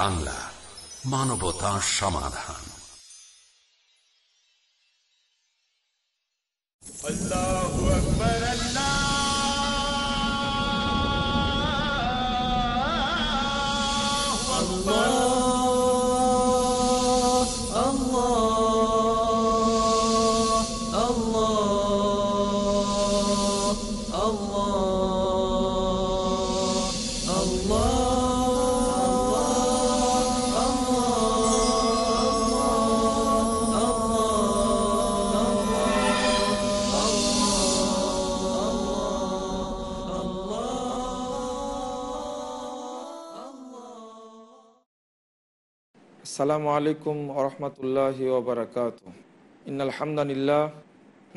বাংলা মানবতা সমাধান আসসালামু আলাইকুম আরহামতুল্লাহি ওবরাকাত ইনালহামদানিল্লাহ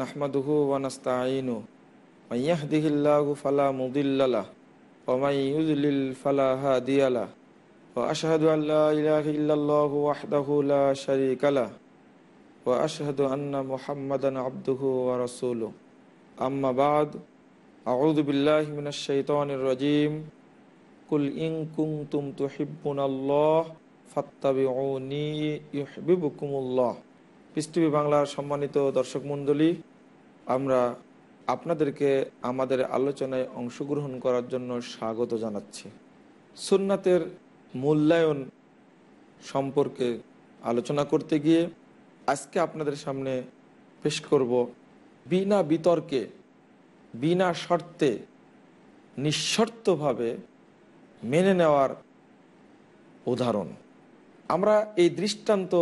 নাহমাদুহু ওয়ানাস্তাইনু মাইয়াহদিহিল্লাহু ফালা মুদিল্লালা ওমাই ইউজলিল ফালা হাদিয়ালা ও আশহাদু আল্লা ইলাহা ইল্লাল্লাহু ওয়াহদাহু লা শারীকালা ওয়া আশহাদু আন্না মুহাম্মাদান আবদুহু ওয়া রাসূলুহু আম্মা বাদ আউযু বিল্লাহি মিনাশ শাইতানির রাজীম কুল ইন কুনতুম তুহিব্বুনাল্লাহ ফাত্তাবিউনি বাংলার সম্মানিত দর্শক মন্ডলী আমরা আপনাদেরকে আমাদের আলোচনায় অংশগ্রহণ করার জন্য স্বাগত জানাচ্ছি সুন্নাতের মূল্যায়ন সম্পর্কে আলোচনা করতে গিয়ে আজকে আপনাদের সামনে পেশ করব বিনা বিতর্কে বিনা শর্তে নিঃশর্তভাবে মেনে নেওয়ার উদাহরণ আমরা এই দৃষ্টান্ত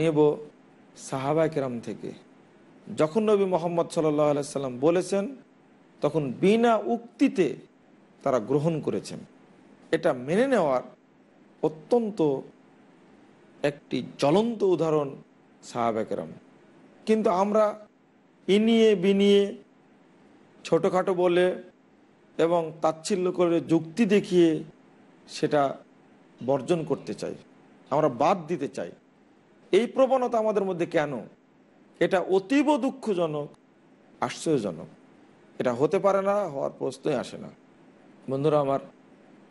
নেব সাহাবা কেরাম থেকে যখন নবী মোহাম্মদ সাল্লাহ সাল্লাম বলেছেন তখন বিনা উক্তিতে তারা গ্রহণ করেছেন এটা মেনে নেওয়ার অত্যন্ত একটি জ্বলন্ত উদাহরণ সাহাবাকেরাম কিন্তু আমরা ইনিয়ে বিনিয়ে ছোটোখাটো বলে এবং তাচ্ছিল্য করে যুক্তি দেখিয়ে সেটা বর্জন করতে চাই আমরা বাদ দিতে চাই এই প্রবণতা আমাদের মধ্যে কেন এটা অতীব দুঃখজনক আশ্চর্যজনক এটা হতে পারে না হওয়ার প্রশ্নই আসে না বন্ধুরা আমার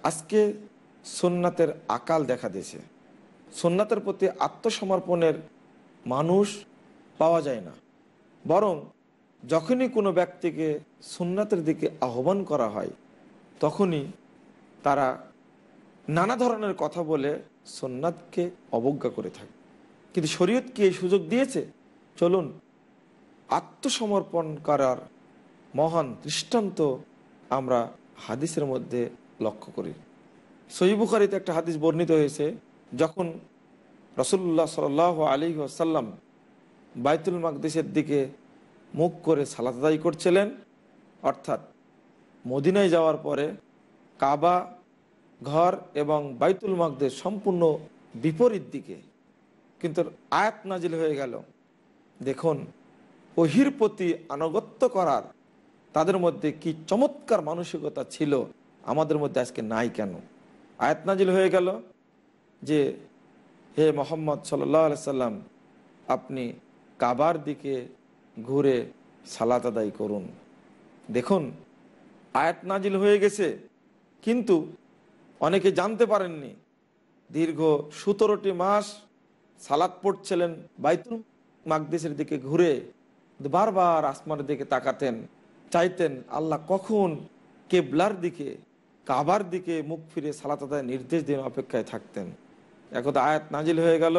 আজকে সোননাথের আকাল দেখা দিয়েছে সোননাথের প্রতি আত্মসমর্পণের মানুষ পাওয়া যায় না বরং যখনই কোনো ব্যক্তিকে সোননাথের দিকে আহ্বান করা হয় তখনই তারা নানা ধরনের কথা বলে সোননাথকে অবজ্ঞা করে থাকে কিন্তু শরীয়তকে এই সুযোগ দিয়েছে চলুন আত্মসমর্পণ করার মহান দৃষ্টান্ত আমরা হাদিসের মধ্যে লক্ষ্য করি সহিবুখারিতে একটা হাদিস বর্ণিত হয়েছে যখন রসুল্লাহ সাল আলী আসাল্লাম বাইতুল মাকদিসের দিকে মুখ করে সালাতদাই করছিলেন অর্থাৎ মদিনায় যাওয়ার পরে কাবা ঘর এবং বাইতুল মগদের সম্পূর্ণ বিপরীত দিকে কিন্তু আয়াত নাজিল হয়ে গেল দেখুন ওহির প্রতি আনুগত্য করার তাদের মধ্যে কি চমৎকার মানসিকতা ছিল আমাদের মধ্যে আজকে নাই কেন আয়াত নাজিল হয়ে গেল যে হে মোহাম্মদ সাল্লি সাল্লাম আপনি কাবার দিকে ঘুরে সালাত আদায় করুন দেখুন আয়াত নাজিল হয়ে গেছে কিন্তু অনেকে জানতে পারেননি দীর্ঘ সতেরোটি মাস সালাদ পড়ছিলেন বাইতুল মাগদেশের দিকে ঘুরে বারবার আসমানের দিকে তাকাতেন চাইতেন আল্লাহ কখন কেবলার দিকে কাবার দিকে মুখ ফিরে সালাত আদায় নির্দেশ দিন অপেক্ষায় থাকতেন একদা আয়াত নাজিল হয়ে গেল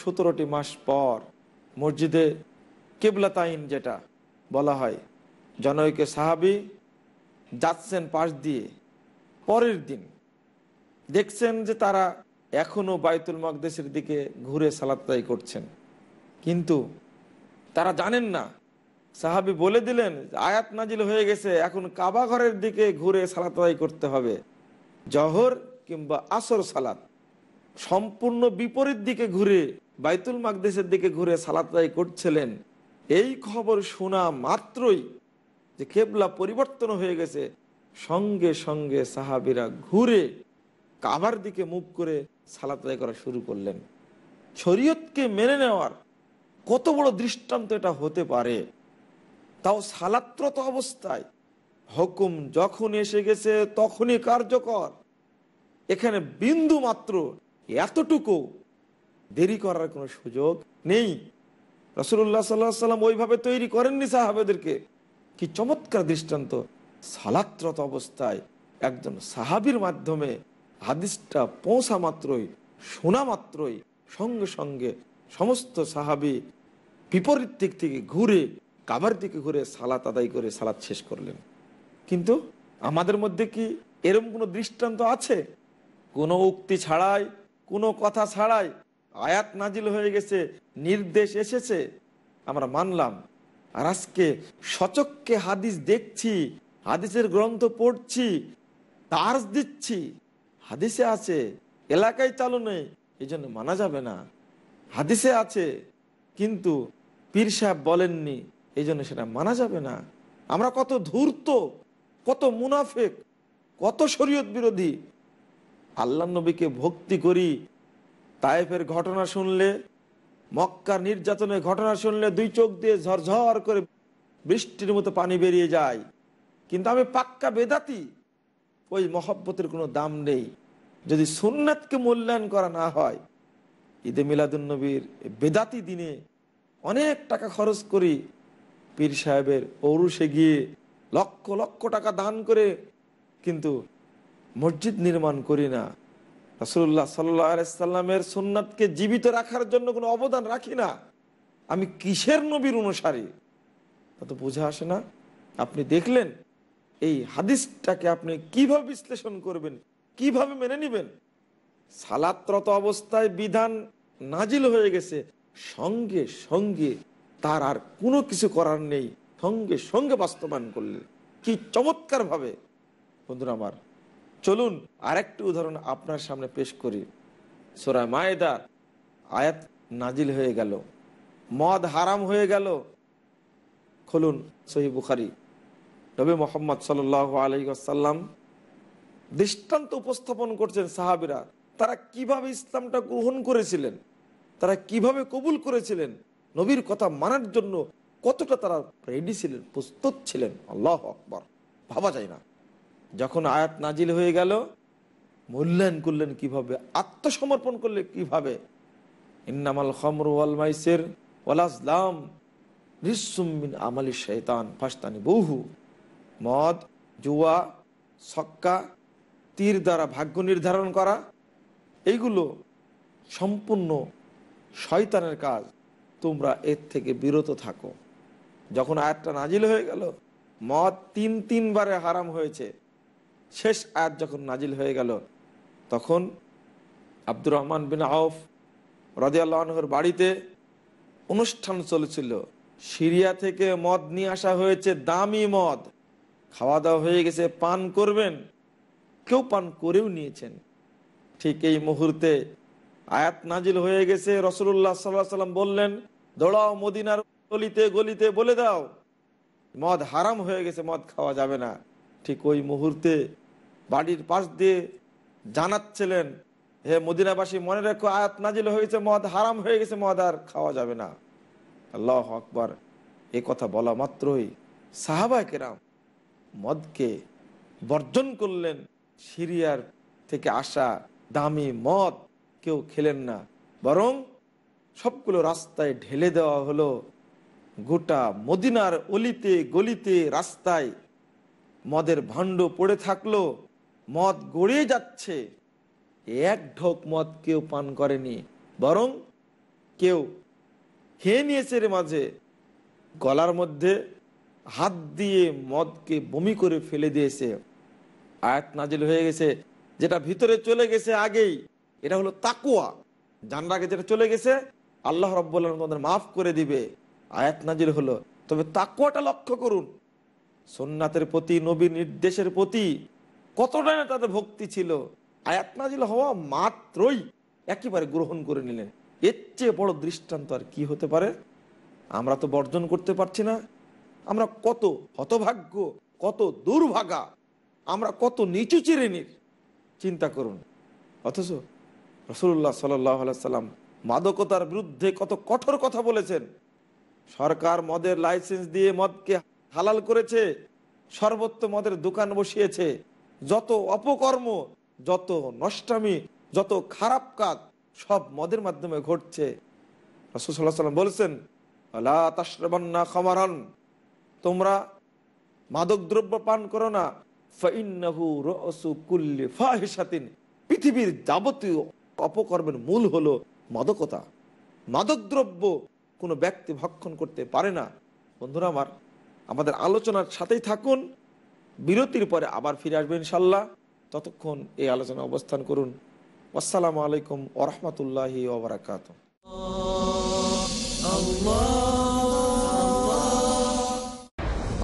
সতেরোটি মাস পর মসজিদে কেবলা তাইন যেটা বলা হয় জনৈকে সাহাবি যাচ্ছেন পাশ দিয়ে পরের দিন দেখছেন যে তারা এখনও বায়তুল মকদেশের দিকে ঘুরে সালাতাই করছেন কিন্তু তারা জানেন না সাহাবি বলে দিলেন আয়াত নাজিল হয়ে গেছে এখন কাবা ঘরের দিকে ঘুরে সালাতাই করতে হবে জহর কিংবা আসর সালাত সম্পূর্ণ বিপরীত দিকে ঘুরে বাইতুল মাকদেশের দিকে ঘুরে সালাতাই করছিলেন এই খবর শোনা মাত্রই যে কেবলা পরিবর্তন হয়ে গেছে সঙ্গে সঙ্গে সাহাবিরা ঘুরে কাবার দিকে মুখ করে সালাত আদায় করা শুরু করলেন শরীয়তকে মেনে নেওয়ার কত বড় দৃষ্টান্ত এটা হতে পারে তাও সালাত্রত অবস্থায় হুকুম যখন এসে গেছে তখনই কার্যকর এখানে বিন্দু মাত্র এতটুকু দেরি করার কোনো সুযোগ নেই রসুল্লাহ সাল্লাম ওইভাবে তৈরি করেননি সাহাবেদেরকে কি চমৎকার দৃষ্টান্ত সালাত্রত অবস্থায় একজন সাহাবির মাধ্যমে হাদিসটা পৌঁছা মাত্রই শোনা মাত্রই সঙ্গে সঙ্গে সমস্ত সাহাবি বিপরীত দিক থেকে ঘুরে কাবার দিকে ঘুরে সালাত আদায় করে সালাত শেষ করলেন কিন্তু আমাদের মধ্যে কি এরম কোনো দৃষ্টান্ত আছে কোনো উক্তি ছাড়াই কোনো কথা ছাড়াই আয়াত নাজিল হয়ে গেছে নির্দেশ এসেছে আমরা মানলাম আর আজকে সচককে হাদিস দেখছি হাদিসের গ্রন্থ পড়ছি তার দিচ্ছি হাদিসে আছে এলাকায় চালু নেই এই জন্য মানা যাবে না হাদিসে আছে কিন্তু পীর সাহেব বলেননি এই জন্য সেটা মানা যাবে না আমরা কত ধূর্ত কত মুনাফেক কত শরীয়ত বিরোধী আল্লাহ নবীকে ভক্তি করি তায়েফের ঘটনা শুনলে মক্কা নির্যাতনের ঘটনা শুনলে দুই চোখ দিয়ে ঝরঝর করে বৃষ্টির মতো পানি বেরিয়ে যায় কিন্তু আমি পাক্কা বেদাতি ওই মহব্বতের কোনো দাম নেই যদি সুন্নাতকে মূল্যায়ন করা না হয় ঈদে মিলাদুলনবীর বেদাতি দিনে অনেক টাকা খরচ করি পীর সাহেবের ঔরুষে গিয়ে লক্ষ লক্ষ টাকা দান করে কিন্তু মসজিদ নির্মাণ করি না রসুল্লাহ সাল্লামের সুন্নাতকে জীবিত রাখার জন্য কোনো অবদান রাখি না আমি কিসের নবীর অনুসারী তা তো বুঝে আসে না আপনি দেখলেন এই হাদিসটাকে আপনি কিভাবে বিশ্লেষণ করবেন কিভাবে মেনে নিবেন সালাত্রত অবস্থায় বিধান নাজিল হয়ে গেছে সঙ্গে সঙ্গে তার আর কোনো কিছু করার নেই সঙ্গে সঙ্গে বাস্তবায়ন করলেন কি চমৎকারভাবে বন্ধুরা আমার চলুন আরেকটি উদাহরণ আপনার সামনে পেশ করি সোরা মায়েদা আয়াত নাজিল হয়ে গেল মদ হারাম হয়ে গেল খুলুন সহি বুখারি নবী মোহাম্মদ সাল্লাহ আলহিসাল্লাম দৃষ্টান্ত উপস্থাপন করছেন সাহাবিরা তারা কিভাবে ইসলামটা গ্রহণ করেছিলেন তারা কিভাবে কবুল করেছিলেন নবীর কথা মানার জন্য কতটা তারা রেডি ছিলেন প্রস্তুত ছিলেন আল্লাহ আকবর ভাবা যায় না যখন আয়াত নাজিল হয়ে গেল মূল্যায়ন করলেন কিভাবে আত্মসমর্পণ করলে কিভাবে ইন্নামাল খমর ওয়াল মাইসের ওয়ালাজলাম রিসুম্মিন আমালি শেতান ফাস্তানি বহু মদ জুয়া সক্কা তীর দ্বারা ভাগ্য নির্ধারণ করা এইগুলো সম্পূর্ণ শয়তানের কাজ তোমরা এর থেকে বিরত থাকো যখন আয়াতটা নাজিল হয়ে গেল মদ তিন তিনবারে হারাম হয়েছে শেষ আয়াত যখন নাজিল হয়ে গেল তখন আব্দুর রহমান বিন আউফ রদিয়াল্লাহর বাড়িতে অনুষ্ঠান চলেছিল সিরিয়া থেকে মদ নিয়ে আসা হয়েছে দামি মদ খাওয়া দাওয়া হয়ে গেছে পান করবেন কেউ পান করেও নিয়েছেন ঠিক এই মুহূর্তে আয়াত নাজিল হয়ে গেছে রসুল্লাহ সাল্লাহ সাল্লাম বললেন দৌড়াও মদিনার গলিতে গলিতে বলে দাও মদ হারাম হয়ে গেছে মদ খাওয়া যাবে না ঠিক ওই মুহূর্তে বাড়ির পাশ দিয়ে জানাচ্ছিলেন হে মদিনাবাসী মনে রেখো আয়াত নাজিল হয়েছে মদ হারাম হয়ে গেছে মদ আর খাওয়া যাবে না আল্লাহ আকবর এ কথা বলা মাত্রই সাহাবা কেরাম মদকে বর্জন করলেন সিরিয়ার থেকে আসা দামি মদ কেউ খেলেন না বরং সবগুলো রাস্তায় ঢেলে দেওয়া হলো গোটা মদিনার অলিতে গলিতে রাস্তায় মদের ভাণ্ড পড়ে থাকলো মদ গড়িয়ে যাচ্ছে এক ঢোক মদ কেউ পান করেনি বরং কেউ খেয়ে নিয়েছে এর মাঝে গলার মধ্যে হাত দিয়ে মদকে বমি করে ফেলে দিয়েছে আয়াত নাজিল হয়ে গেছে যেটা ভিতরে চলে গেছে আগেই এটা হলো তাকুয়া জানার আগে যেটা চলে গেছে আল্লাহ রব তোমাদের মাফ করে দিবে আয়াত নাজিল হলো তবে তাকুয়াটা লক্ষ্য করুন সোননাথের প্রতি নবী নির্দেশের প্রতি কতটা না তাদের ভক্তি ছিল আয়াত নাজিল হওয়া মাত্রই একেবারে গ্রহণ করে নিলেন এর চেয়ে বড় দৃষ্টান্ত আর কি হতে পারে আমরা তো বর্জন করতে পারছি না আমরা কত হতভাগ্য কত দুর্ভাগা আমরা কত নিচু চিরেনির চিন্তা করুন অথচ রসুল্লাহ সাল্লাম মাদকতার বিরুদ্ধে কত কঠোর কথা বলেছেন সরকার মদের লাইসেন্স দিয়ে মদকে হালাল করেছে সর্বত্র মদের দোকান বসিয়েছে যত অপকর্ম যত নষ্টামি যত খারাপ কাজ সব মদের মাধ্যমে ঘটছে রসুল্লাহ সাল্লাম বলেছেন আল্লাহ তাসরবান্না খামারান তোমরা মাদকদ্রব্য পান করো না পৃথিবীর যাবতীয় অপকর্মের মূল হলো মাদকতা মাদকদ্রব্য কোনো ব্যক্তি ভক্ষণ করতে পারে না বন্ধুরা আমার আমাদের আলোচনার সাথেই থাকুন বিরতির পরে আবার ফিরে আসবেন ইনশাল্লাহ ততক্ষণ এই আলোচনা অবস্থান করুন আসসালামু আলাইকুম ওরহমতুল্লাহি ওবরাকাত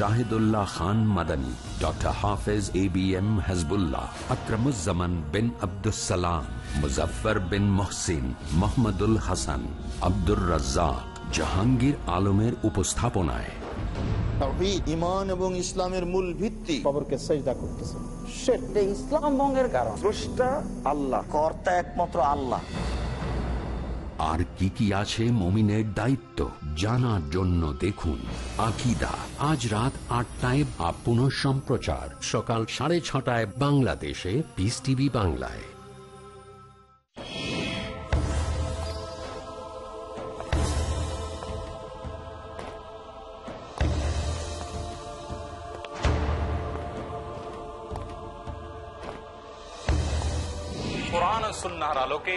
Shahidullah Khan Madani doctor Hafez A B M Hazbullah Akramuzzaman bin Abdussalam Muzaffar bin Mohsin Mohammadul Hasan Abdur Razzaq Jahangir আলমের উপস্থাপনায় ইমান এবং ইসলামের মূল ভিত্তি খবরকে ইসলাম আল্লাহ আর কি কি আছে মমিনের দায়িত্ব জানার জন্য দেখুন আকিদা আজ রাত আটটায় বা পুনঃ সম্প্রচার সকাল সাড়ে ছটায় বাংলাদেশে পিস টিভি বাংলায় আলোকে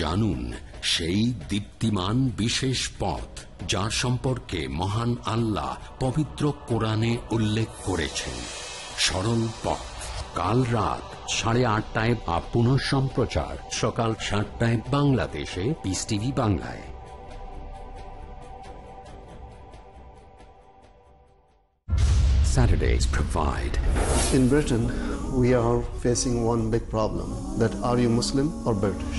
জানুন সেই দীপ্তিমান বিশেষ পথ যার সম্পর্কে মহান আল্লাহ পবিত্র কোরআনে উল্লেখ করেছেন সরল পথ কাল রাত সাড়ে আটটায় বা পুনঃ সম্প্রচার সকাল সাতটায় বাংলাদেশে পিস টিভি বাংলায় Saturdays provide. In Britain, we are facing one big problem that are you Muslim or British?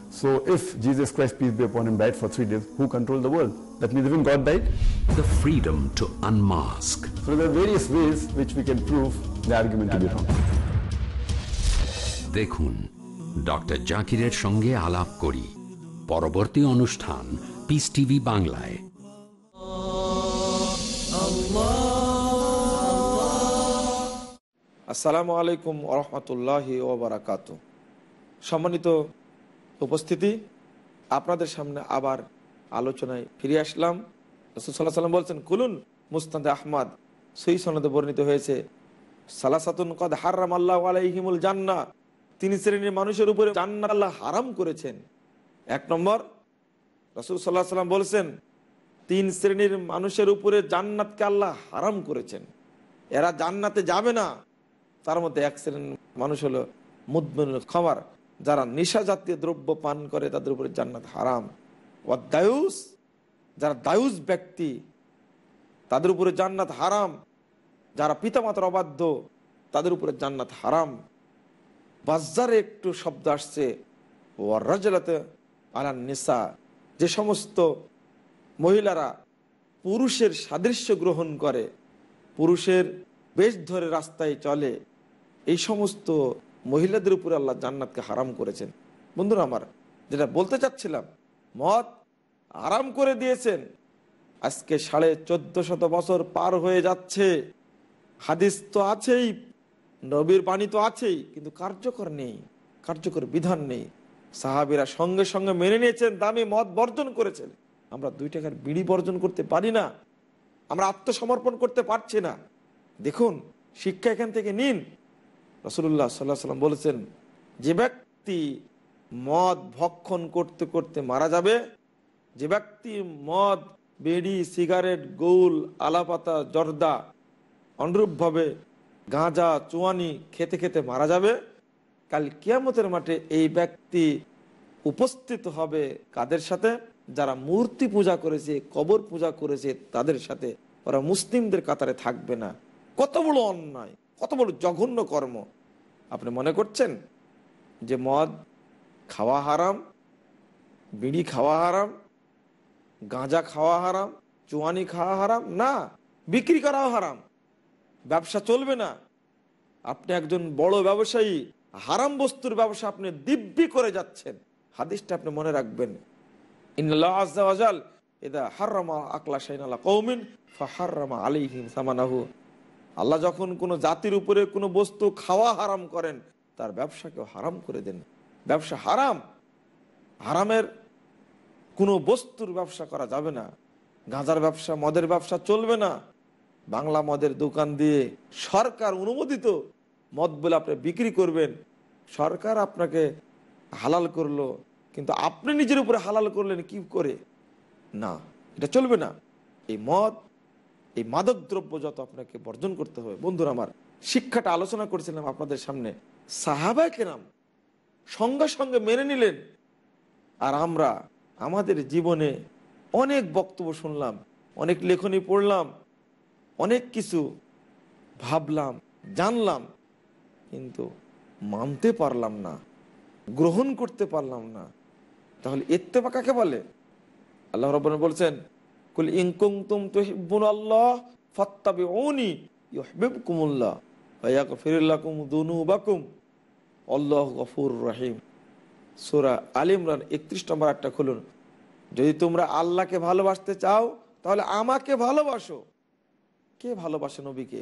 So if Jesus Christ, peace be upon him, died for three days, who controlled the world? That means even God died. The freedom to unmask. So there are various ways which we can prove the argument to be wrong. দেখুন doctor জাকিরের সঙ্গে আলাপ করি পরবর্তী অনুষ্ঠান piece TV বাংলায় আসসালামু আলাইকুম ওরহমতুল্লাহ ওবরাকাত সম্মানিত উপস্থিতি আপনাদের সামনে আবার আলোচনায় ফিরে আসলাম রসুল্লাহ সাল্লাম বলছেন কুলুন মুস্তাদ আহমাদ সেই সনদে বর্ণিত হয়েছে সালাসাতুন কদ হারাম আল্লাহ আলাইহিমুল জান্না তিন শ্রেণীর মানুষের উপরে জান্না আল্লাহ হারাম করেছেন এক নম্বর রসুল সাল্লাহ সাল্লাম বলছেন তিন শ্রেণীর মানুষের উপরে জান্নাতকে আল্লাহ হারাম করেছেন এরা জান্নাতে যাবে না তার মধ্যে এক শ্রেণীর মানুষ হলো মুদমিনুল খামার যারা নেশা জাতীয় দ্রব্য পান করে তাদের উপরে জান্নাত হারাম ওয়া দায়ুস যারা দায়ুস ব্যক্তি তাদের উপরে জান্নাত হারাম যারা পিতামাতার অবাধ্য তাদের উপরে জান্নাত হারাম বাজারে একটু শব্দ আসছে ওয়ার্রাজলাতে আলান নেশা যে সমস্ত মহিলারা পুরুষের সাদৃশ্য গ্রহণ করে পুরুষের বেশ ধরে রাস্তায় চলে এই সমস্ত মহিলাদের উপরে আল্লাহ জান্নাতকে হারাম করেছেন বন্ধুরা আমার যেটা বলতে চাচ্ছিলাম মদ আরাম করে দিয়েছেন আজকে সাড়ে চোদ্দ শত বছর পার হয়ে যাচ্ছে হাদিস তো আছেই নবীর বাণী তো আছেই কিন্তু কার্যকর নেই কার্যকর বিধান নেই সাহাবিরা সঙ্গে সঙ্গে মেনে নিয়েছেন দামি মদ বর্জন করেছেন আমরা দুই টাকার বিড়ি বর্জন করতে পারি না আমরা আত্মসমর্পণ করতে পারছি না দেখুন শিক্ষা এখান থেকে নিন রসুল্লাহ সাল্লাহ সাল্লাম বলেছেন যে ব্যক্তি মদ ভক্ষণ করতে করতে মারা যাবে যে ব্যক্তি মদ বেড়ি সিগারেট গোল আলাপাতা জর্দা অনুরূপভাবে গাঁজা চুয়ানি খেতে খেতে মারা যাবে কাল কিয়ামতের মাঠে এই ব্যক্তি উপস্থিত হবে কাদের সাথে যারা মূর্তি পূজা করেছে কবর পূজা করেছে তাদের সাথে ওরা মুসলিমদের কাতারে থাকবে না কত বড় অন্যায় কত বড় জঘন্য কর্ম আপনি মনে করছেন যে মদ খাওয়া হারাম বিড়ি খাওয়া হারাম গাঁজা খাওয়া হারাম চুয়ানি খাওয়া হারাম না বিক্রি করাও হারাম ব্যবসা চলবে না আপনি একজন বড় ব্যবসায়ী হারাম বস্তুর ব্যবসা আপনি দিব্যি করে যাচ্ছেন হাদিসটা আপনি মনে রাখবেন ইন্লা আজাল এদা হার্রামা আকলা সাইনালা কৌমিন ফা হার্রামা আলিহিম সামানাহু আল্লাহ যখন কোনো জাতির উপরে কোনো বস্তু খাওয়া হারাম করেন তার ব্যবসাকেও হারাম করে দেন ব্যবসা হারাম হারামের কোনো বস্তুর ব্যবসা করা যাবে না গাঁজার ব্যবসা মদের ব্যবসা চলবে না বাংলা মদের দোকান দিয়ে সরকার অনুমোদিত মদ বলে আপনি বিক্রি করবেন সরকার আপনাকে হালাল করলো কিন্তু আপনি নিজের উপরে হালাল করলেন কি করে না এটা চলবে না এই মদ এই মাদকদ্রব্য যত আপনাকে বর্জন করতে হবে বন্ধুরা আমার শিক্ষাটা আলোচনা করেছিলাম আপনাদের সামনে সাহাবায় নাম সঙ্গে সঙ্গে মেনে নিলেন আর আমরা আমাদের জীবনে অনেক বক্তব্য শুনলাম অনেক লেখনী পড়লাম অনেক কিছু ভাবলাম জানলাম কিন্তু মানতে পারলাম না গ্রহণ করতে পারলাম না তাহলে এত্তেবা কাকে বলে আল্লাহ রব্বান বলছেন কুল ইংকুং তুম তুহিবুন আল্লাহ ফত্তাবি ওনি ইহবিব কুমুল্লাহ ভাইয়া কফিরুল্লাকুম দুনু বাকুম আল্লাহ গফুর রহিম সোরা আলিমরান একত্রিশ নম্বর একটা খুলুন যদি তোমরা আল্লাহকে ভালোবাসতে চাও তাহলে আমাকে ভালোবাসো কে ভালোবাসে নবীকে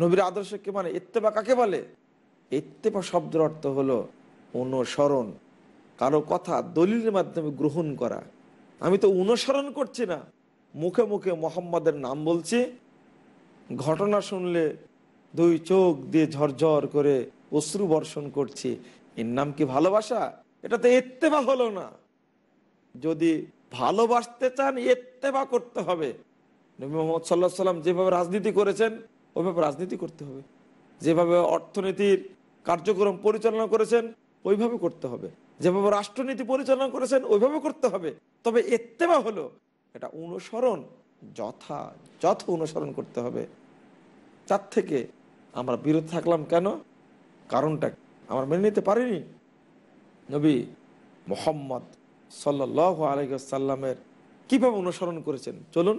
নবীর আদর্শ কে মানে ইত্তেফা কাকে বলে ইত্তেফা শব্দের অর্থ হলো অনুসরণ কারো কথা দলিলের মাধ্যমে গ্রহণ করা আমি তো অনুসরণ করছি না মুখে মুখে মোহাম্মদের নাম বলছি ঘটনা শুনলে দুই চোখ দিয়ে ঝরঝর করে অশ্রু বর্ষণ করছি এর নাম কি ভালোবাসা এটা তো এর্তেবা হলো না যদি ভালোবাসতে চান এর্তেবা করতে হবে নবী মোহাম্মদ সাল্লাহ সাল্লাম যেভাবে রাজনীতি করেছেন ওইভাবে রাজনীতি করতে হবে যেভাবে অর্থনীতির কার্যক্রম পরিচালনা করেছেন ওইভাবে করতে হবে যেভাবে রাষ্ট্রনীতি পরিচালনা করেছেন ওইভাবে করতে হবে তবে এত্তেবা হলো এটা অনুসরণ যথা যথ অনুসরণ করতে হবে তার থেকে আমরা বিরত থাকলাম কেন কারণটা আমরা মেনে নিতে পারিনি নবী মোহাম্মদ সাল্লাহ আলহাসাল্লামের কীভাবে অনুসরণ করেছেন চলুন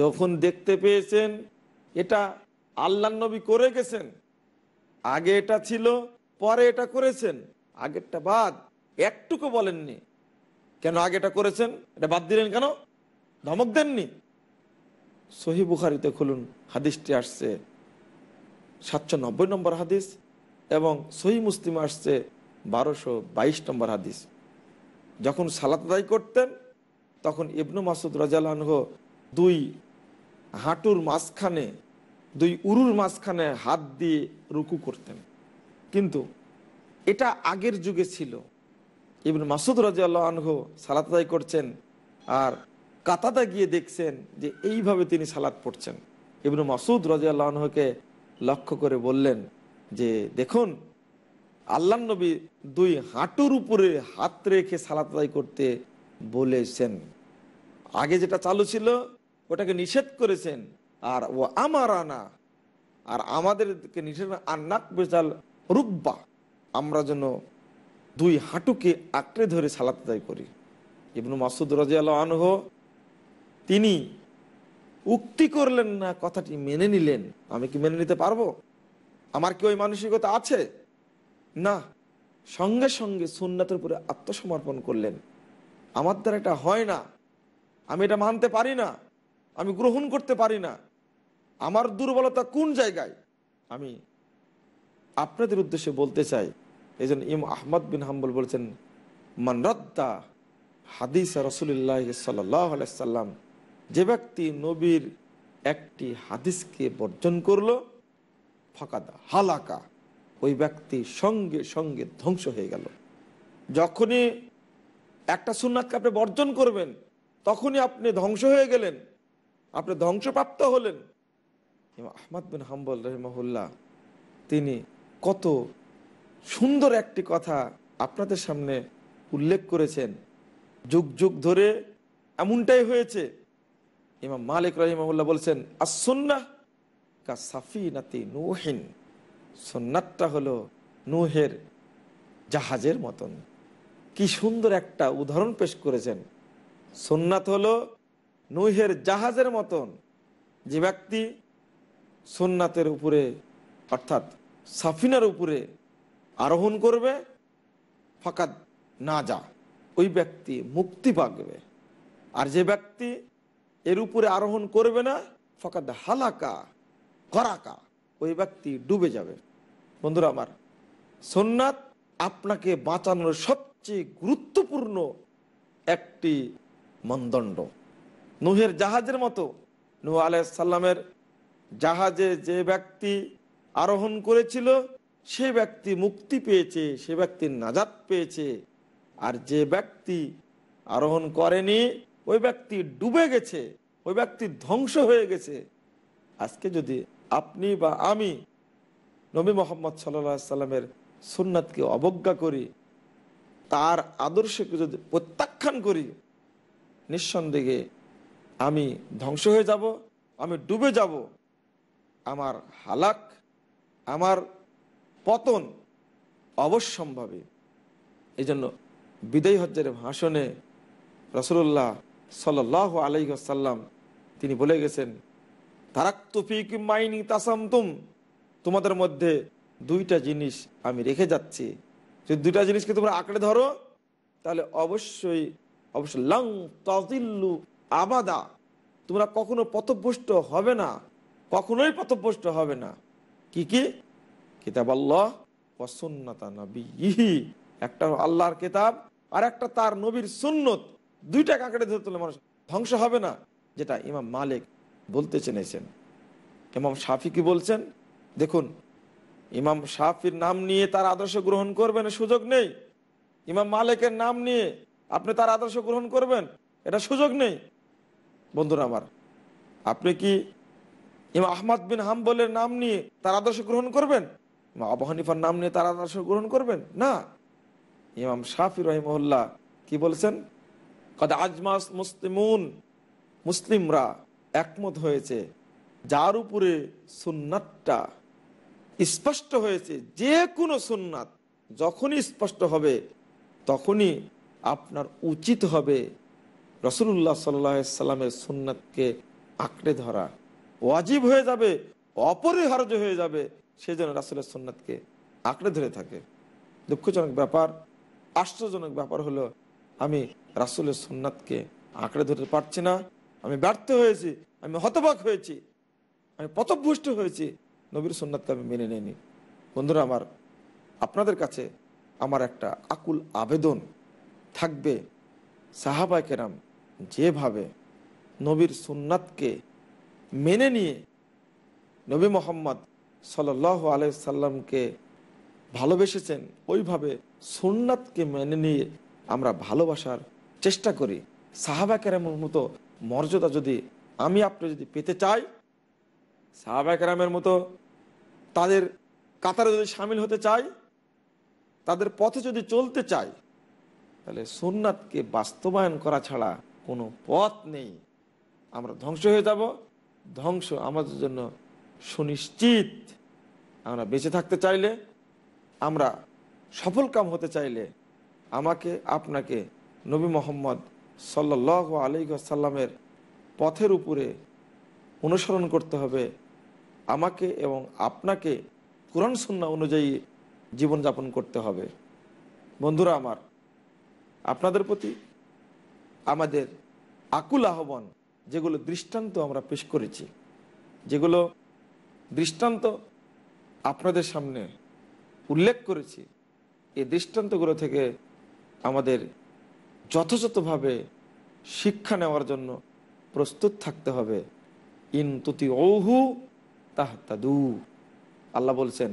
যখন দেখতে পেয়েছেন এটা আল্লাহ নবী করে গেছেন আগে এটা ছিল পরে এটা করেছেন আগেরটা বাদ একটুকু বলেননি কেন আগেটা করেছেন এটা বাদ দিলেন কেন ধমক দেননি সহি বুখারিতে খুলুন হাদিসটি আসছে সাতশো নব্বই নম্বর হাদিস এবং সহি মুসলিম আসছে বারোশো বাইশ নম্বর হাদিস যখন সালাত আদায় করতেন তখন ইবনু মাসুদ রাজালহ দুই হাঁটুর মাঝখানে দুই উরুর মাঝখানে হাত দিয়ে রুকু করতেন কিন্তু এটা আগের যুগে ছিল ইবন মাসুদ রাজিয়াল্লাহ আনহ সালাতাদাই করছেন আর কাতাদা গিয়ে দেখছেন যে এইভাবে তিনি সালাত পড়ছেন ইবনু মাসুদ রাজিয়াল্লাহ আনহকে লক্ষ্য করে বললেন যে দেখুন আল্লাহ নবী দুই হাঁটুর উপরে হাত রেখে সালাতাদাই করতে বলেছেন আগে যেটা চালু ছিল ওটাকে নিষেধ করেছেন আর ও আমার আনা আর আমাদেরকে নিষেধ আন্নাক বেজাল রুব্বা আমরা যেন দুই হাঁটুকে আঁকড়ে ধরে সালাত আদায় করি ইবনু মাসুদ রাজিয়াল আনহ তিনি উক্তি করলেন না কথাটি মেনে নিলেন আমি কি মেনে নিতে পারবো আমার কি ওই মানসিকতা আছে না সঙ্গে সঙ্গে সুন্নাতের উপরে আত্মসমর্পণ করলেন আমার দ্বারা এটা হয় না আমি এটা মানতে পারি না আমি গ্রহণ করতে পারি না আমার দুর্বলতা কোন জায়গায় আমি আপনাদের উদ্দেশ্যে বলতে চাই এই জন্য ইম আহমদ বিন হাম্বল বলছেন মানরদ্দা হাদিস রসুল্লাহ সাল্লাম যে ব্যক্তি নবীর একটি হাদিসকে বর্জন করল ফাঁকাদা হালাকা ওই ব্যক্তি সঙ্গে সঙ্গে ধ্বংস হয়ে গেল যখনই একটা সুন্নাতকে আপনি বর্জন করবেন তখনই আপনি ধ্বংস হয়ে গেলেন আপনি ধ্বংসপ্রাপ্ত হলেন আহমদ বিন হাম্বল রহমহুল্লাহ তিনি কত সুন্দর একটি কথা আপনাদের সামনে উল্লেখ করেছেন যুগ যুগ ধরে এমনটাই হয়েছে ইমাম মালিক রহিমুল্লাহ বলছেন আসন্না কা নাতি নুহিন সন্ন্যাতটা হলো নুহের জাহাজের মতন কি সুন্দর একটা উদাহরণ পেশ করেছেন সোননাথ হল নৈহের জাহাজের মতন যে ব্যক্তি সোননাথের উপরে অর্থাৎ সাফিনার উপরে আরোহণ করবে ফাঁকাত না যা ওই ব্যক্তি মুক্তি পাবে আর যে ব্যক্তি এর উপরে আরোহণ করবে না ফকাত হালাকা করাকা ওই ব্যক্তি ডুবে যাবে বন্ধুরা আমার সোননাথ আপনাকে বাঁচানোর সবচেয়ে গুরুত্বপূর্ণ একটি মানদণ্ড নুহের জাহাজের মতো নুহ আলাইসাল্লামের জাহাজে যে ব্যক্তি আরোহণ করেছিল সে ব্যক্তি মুক্তি পেয়েছে সে ব্যক্তি নাজাত পেয়েছে আর যে ব্যক্তি আরোহণ করেনি ওই ব্যক্তি ডুবে গেছে ওই ব্যক্তি ধ্বংস হয়ে গেছে আজকে যদি আপনি বা আমি নবী মোহাম্মদ সাল্লা সাল্লামের সুন্নাতকে অবজ্ঞা করি তার আদর্শকে যদি প্রত্যাখ্যান করি নিঃসন্দেহে আমি ধ্বংস হয়ে যাব আমি ডুবে যাব আমার হালাক আমার পতন অবশ্যম্ভাবে এই জন্য বিদয় হজ্জের ভাষণে রসুল্লাহ সাল্লাহ আলহিহাসাল্লাম তিনি বলে গেছেন তারাক্তুফিক মাইনি তাসামতুম তোমাদের মধ্যে দুইটা জিনিস আমি রেখে যাচ্ছি যদি দুইটা জিনিসকে তোমরা আঁকড়ে ধরো তাহলে অবশ্যই অবশ্যই লং তজিল্লু আবাদা তোমরা কখনো পথভ্রষ্ট হবে না কখনোই পথভ্রষ্ট হবে না কি কি কিতাব আল্লাহ নবী একটা আল্লাহর কিতাব আর একটা তার নবীর সুন্নত দুইটা কাঁকড়ে ধরে তুলে মানুষ ধ্বংস হবে না যেটা ইমাম মালিক বলতে চেনেছেন ইমাম সাফি কি বলছেন দেখুন ইমাম সাফির নাম নিয়ে তার আদর্শ গ্রহণ করবেন সুযোগ নেই ইমাম মালিকের নাম নিয়ে আপনি তার আদর্শ গ্রহণ করবেন এটা সুযোগ নেই বন্ধুরা আমার আপনি কি ইমাম আহমদ বিন হাম্বলের নাম নিয়ে তার আদর্শ গ্রহণ করবেন আবু হানিফার নাম নিয়ে তারা আদর্শ গ্রহণ করবেন না ইমাম শাফি রহিমহল্লা কি বলছেন কদা আজমাস মুসলিমুন মুসলিমরা একমত হয়েছে যার উপরে সুন্নাতটা স্পষ্ট হয়েছে যে কোনো সুন্নাত যখনই স্পষ্ট হবে তখনই আপনার উচিত হবে রসুল্লাহ সাল্লামের সুন্নাতকে আঁকড়ে ধরা ওয়াজিব হয়ে যাবে অপরিহার্য হয়ে যাবে সে যেন রাসুলের সন্ন্যাতকে আঁকড়ে ধরে থাকে দুঃখজনক ব্যাপার আশ্চর্যজনক ব্যাপার হলো আমি রাসুলের সন্ন্যাতকে আঁকড়ে ধরতে পারছি না আমি ব্যর্থ হয়েছি আমি হতবাক হয়েছি আমি পথভুষ্ট হয়েছি নবীর সন্ন্যাতকে আমি মেনে নিইনি বন্ধুরা আমার আপনাদের কাছে আমার একটা আকুল আবেদন থাকবে সাহাবায় কেরাম যেভাবে নবীর সুন্নাতকে মেনে নিয়ে নবী মোহাম্মদ সাল আলাইসাল্লামকে ভালোবেসেছেন ওইভাবে সোননাথকে মেনে নিয়ে আমরা ভালোবাসার চেষ্টা করি সাহাবাকেরামের মতো মর্যাদা যদি আমি আপনি যদি পেতে চাই সাহাবাকেরামের মতো তাদের কাতারে যদি সামিল হতে চাই তাদের পথে যদি চলতে চাই তাহলে সোননাথকে বাস্তবায়ন করা ছাড়া কোনো পথ নেই আমরা ধ্বংস হয়ে যাব ধ্বংস আমাদের জন্য সুনিশ্চিত আমরা বেঁচে থাকতে চাইলে আমরা সফল কাম হতে চাইলে আমাকে আপনাকে নবী মোহাম্মদ সাল্লাহ সাল্লামের পথের উপরে অনুসরণ করতে হবে আমাকে এবং আপনাকে কোরআন সুন্না অনুযায়ী জীবনযাপন করতে হবে বন্ধুরা আমার আপনাদের প্রতি আমাদের আকুল আহ্বান যেগুলো দৃষ্টান্ত আমরা পেশ করেছি যেগুলো দৃষ্টান্ত আপনাদের সামনে উল্লেখ করেছি এই দৃষ্টান্তগুলো থেকে আমাদের যথাযথভাবে শিক্ষা নেওয়ার জন্য প্রস্তুত থাকতে হবে ইন তুতি ঔহু তাহতাদু আল্লাহ বলছেন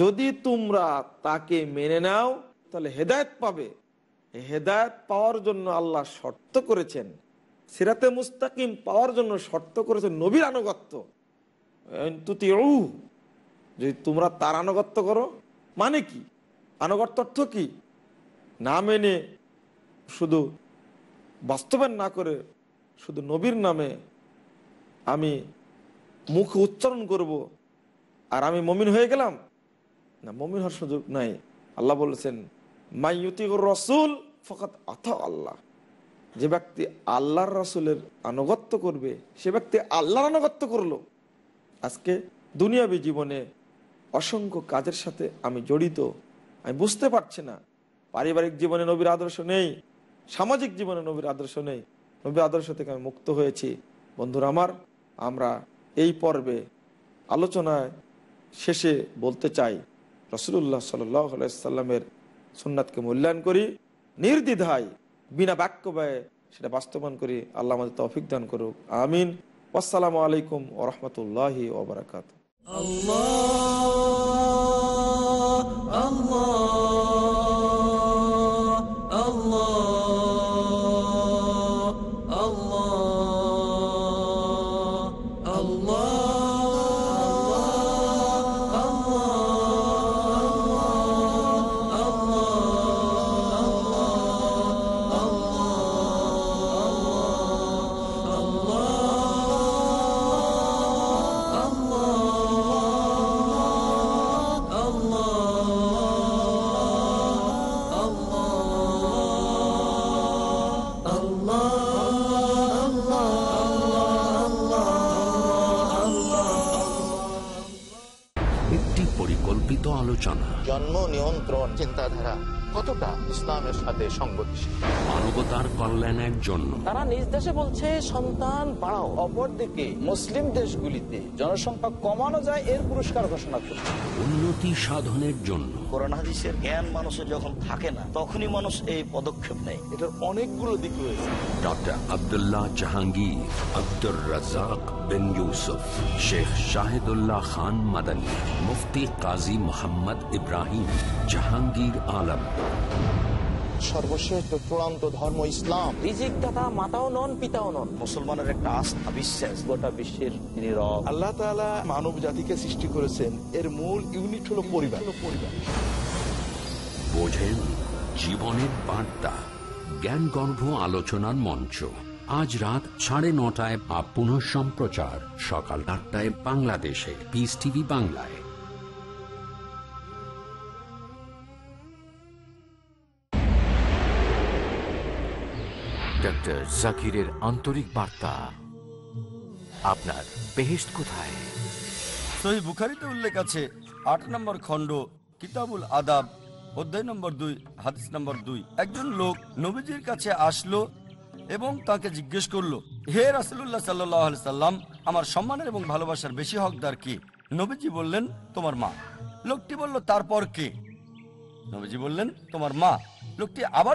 যদি তোমরা তাকে মেনে নাও তাহলে হেদায়ত পাবে হেদায়ত পাওয়ার জন্য আল্লাহ শর্ত করেছেন সিরাতে মুস্তাকিম পাওয়ার জন্য শর্ত করেছেন নবীর আনুগত্য যে তোমরা তার আনুগত্য করো মানে কি আনুগত্য অর্থ কি না মেনে শুধু বাস্তবায়ন না করে শুধু নবীর নামে আমি মুখ উচ্চারণ করব আর আমি মমিন হয়ে গেলাম না মমিন হওয়ার সুযোগ নাই আল্লাহ বলেছেন মাইয়ুতি রসুল ফকাত আথ আল্লাহ যে ব্যক্তি আল্লাহর রসুলের আনুগত্য করবে সে ব্যক্তি আল্লাহর আনুগত্য করলো আজকে দুনিয়াবি জীবনে অসংখ্য কাজের সাথে আমি জড়িত আমি বুঝতে পারছি না পারিবারিক জীবনে নবীর আদর্শ নেই সামাজিক জীবনে নবীর আদর্শ নেই নবীর আদর্শ থেকে আমি মুক্ত হয়েছি বন্ধুরা আমার আমরা এই পর্বে আলোচনায় শেষে বলতে চাই রসুল্লাহ সাল্লাইসাল্লামের সুন্নাতকে মূল্যায়ন করি নির্দ্বিধায় বিনা বাক্য ব্যয়ে সেটা বাস্তবায়ন করি আল্লাহ আমাদের তৌফিক দান করুক আমিন আসসালামু আলাইকুম ওরহমতুল্লাহি ওবরাকাত আল্লাহ আল্লাহ কতটা ইসলামের সাথে সংগতিশীল মানবতার কল্যাণের জন্য তারা নিজ দেশে বলছে সন্তান বাড়াও অপরদিকে মুসলিম দেশগুলিতে জনসংখ্যা কমানো যায় এর পুরস্কার ঘোষণা করে উন্নতি সাধনের জন্য করোনা জ্ঞান মানুষের যখন থাকে না তখনই মানুষ এই পদক্ষেপ নেয় এটার অনেকগুলো দিক রয়েছে ডক্টর আবদুল্লাহ জাহাঙ্গীর আব্দুর রাজাক বিন ইউসুফ শেখ শাহিদুল্লাহ খান মাদানী মুফতি কাজী মোহাম্মদ ইব্রাহিম জাহাঙ্গীর আলম সর্বশেষ চূড়ান্ত ধর্ম ইসলাম মাতাও নন পিতাও নন মুসলমানের একটা গোটা বিশ্বের আল্লাহ মানব জাতিকে সৃষ্টি করেছেন এর মূল ইউনিট হলো পরিবার বোঝেন জীবনের বার্তা জ্ঞানগর্ভ আলোচনার মঞ্চ আজ রাত সাড়ে নটায় বা পুনঃ সম্প্রচার সকাল আটটায় বাংলাদেশে পিস টিভি বাংলায় ডক্টর জাকিরের আন্তরিক বার্তা আপনার বেহেস্ট কোথায় সহি বুখারিতে উল্লেখ আছে আট নম্বর খণ্ড কিতাবুল আদাব অধ্যায় নম্বর দুই হাদিস নম্বর দুই একজন লোক নবীজির কাছে আসলো এবং তাকে জিজ্ঞেস করলো হে রাসুল্লাহ সাল্লাহ সাল্লাম আমার সম্মানের এবং ভালোবাসার বেশি হকদার কি নবীজি বললেন তোমার মা লোকটি বলল তারপর কে নবীজি বললেন তোমার মা লোকটি আবার